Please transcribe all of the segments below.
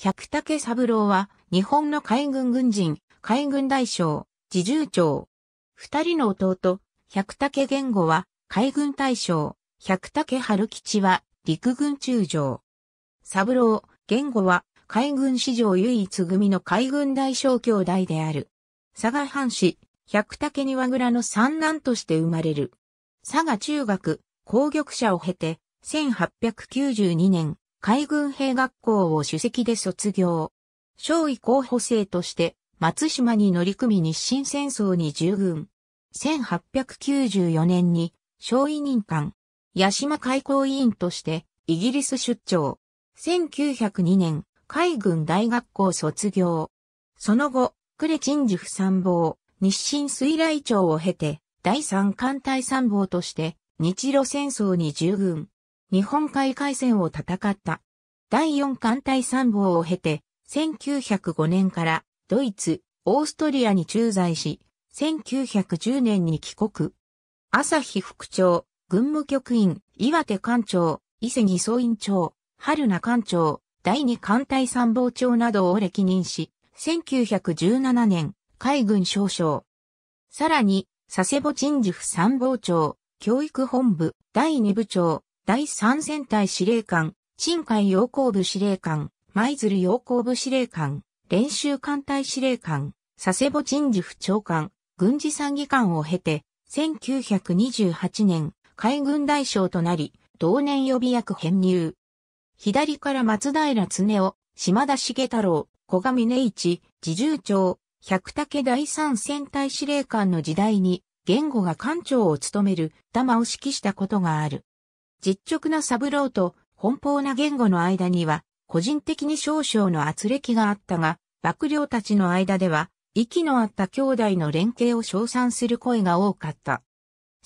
百武三郎は、日本の海軍軍人、海軍大将、自重長。二人の弟、百武玄吾は、海軍大将、百武春吉は、陸軍中将。三郎、玄吾は、海軍史上唯一組の海軍大将兄弟である。佐賀藩士、百武庭倉の三男として生まれる。佐賀中学、攻玉者を経て、1892年、海軍兵学校を主席で卒業。少尉候補生として松島に乗り組み日清戦争に従軍。1894年に少尉任官。八島海港委員としてイギリス出張。1902年海軍大学校卒業。その後、呉鎮ジフ参謀、日清水雷庁を経て、第三艦隊参謀として日露戦争に従軍。日本海海戦を戦った。第四艦隊参謀を経て、1905年からドイツ、オーストリアに駐在し、1910年に帰国。朝日副長、軍務局員、岩手艦長、伊勢木総院長、春名艦長、第二艦隊参謀長などを歴任し、1917年、海軍少将。さらに、佐世保陳治府参謀長、教育本部、第二部長、第3戦隊司令官、鎮海洋行部司令官、舞鶴洋行部司令官、練習艦隊司令官、佐世保人事府長官、軍事参議官を経て、1928年、海軍大将となり、同年予備役編入。左から松平常夫、島田重太郎、小上峰一、自重長、百武第三戦隊司令官の時代に、言語が艦長を務める玉を指揮したことがある。実直なサブローと奔放な言語の間には、個人的に少々の圧力があったが、幕僚たちの間では、息の合った兄弟の連携を称賛する声が多かった。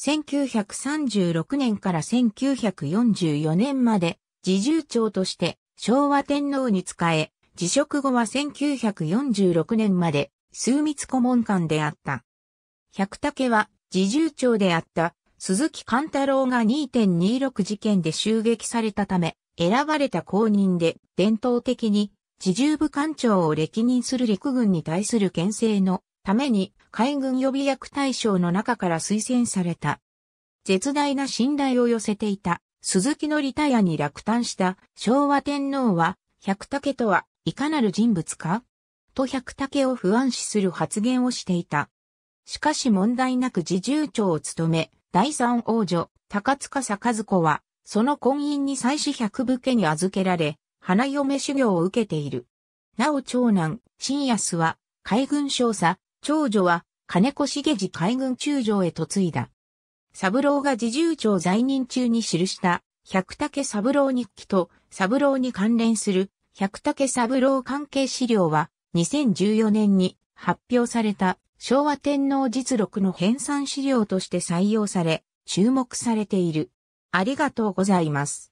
1936年から1944年まで、侍従長として昭和天皇に仕え、辞職後は1946年まで、枢密顧問官であった。百武は侍従長であった鈴木貫太郎が2.26事件で襲撃されたため、選ばれた後任で伝統的に自重部艦長を歴任する陸軍に対する牽制のために海軍予備役大将の中から推薦された。絶大な信頼を寄せていた鈴木のリタヤに落胆した昭和天皇は百武とはいかなる人物かと百武を不安視する発言をしていた。しかし問題なく自重長を務め、第三王女、高塚坂津子は、その婚姻に妻子百武家に預けられ、花嫁修行を受けている。なお長男、新安は、海軍少佐、長女は、金子茂次海軍中将へ嫁いだ。三郎が自重長在任中に記した、百武三郎日記と、三郎に関連する、百武三郎関係資料は、2014年に発表された。昭和天皇実録の編纂資料として採用され、注目されている。ありがとうございます。